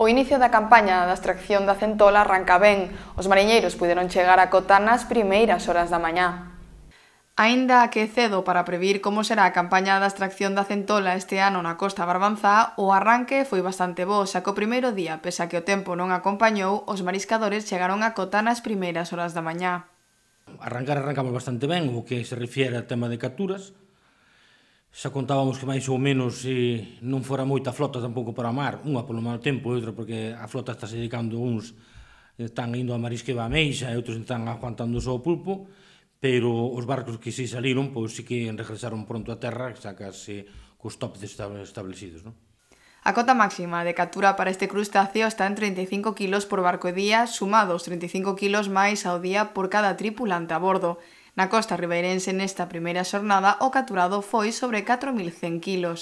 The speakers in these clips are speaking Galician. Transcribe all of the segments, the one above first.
O inicio da campaña da extracción da centola arranca ben. Os mariñeiros puderon chegar a cota nas primeiras horas da mañá. Aínda que cedo para previr como será a campaña da extracción da centola este ano na costa barbanzá, o arranque foi bastante bo, xa que o primeiro día, pese a que o tempo non acompañou, os mariscadores chegaron a cota nas primeiras horas da mañá. Arrancar arrancamos bastante ben o que se refiere ao tema de capturas, xa contábamos que máis ou menos se non fora moita flota tampouco para mar, unha polo mal tempo e outra porque a flota está se dedicando uns están indo a marisqueva a Meixa e outros están aguantando só o pulpo, pero os barcos que se saliron, pois si que regresaron pronto a terra, xa case cos tops establecidos, non? A cota máxima de captura para este crustáceo está en 35 kilos por barco día, sumados 35 kilos máis ao día por cada tripulante a bordo. Na costa ribeirense nesta primeira xornada o capturado foi sobre 4.100 kilos.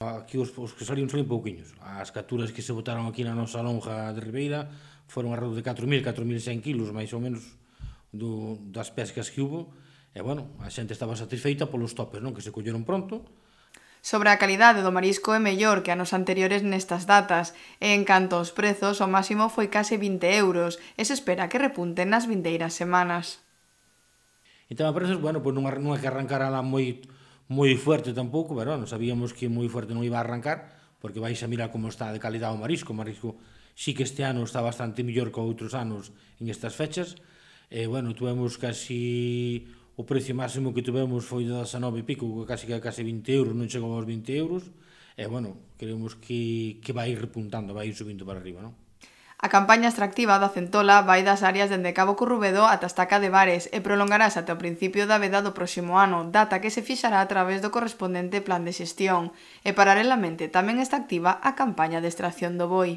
Aquí os, os que salían son pouquiños. As capturas que se botaron aquí na nosa lonja de Ribeira foron alrededor de 4.000, 4.100 kilos, máis ou menos, do, das pescas que hubo. E, bueno, a xente estaba satisfeita polos topes, non? Que se colleron pronto. Sobre a calidade do marisco é mellor que anos anteriores nestas datas, e en canto aos prezos, o máximo foi case 20 euros, e se espera que repunten nas vindeiras semanas. Então, a prezos, bueno, pois non, non é que arrancara lá moi moi fuerte tampouco, pero non sabíamos que moi fuerte non iba a arrancar, porque vais a mirar como está de calidad o marisco, o marisco sí que este ano está bastante mellor que outros anos en estas fechas, e bueno, tuvemos casi o precio máximo que tuvemos foi de 19 e pico, casi que casi 20 euros, non chegou aos 20 euros, e bueno, creemos que, que vai repuntando, vai subindo para arriba, non? A campaña extractiva da centola vai das áreas dende Cabo Corrubedo ata Estaca de Bares e prolongarás ata o principio da veda do próximo ano, data que se fixará a través do correspondente plan de xestión, e paralelamente tamén está activa a campaña de extracción do boi.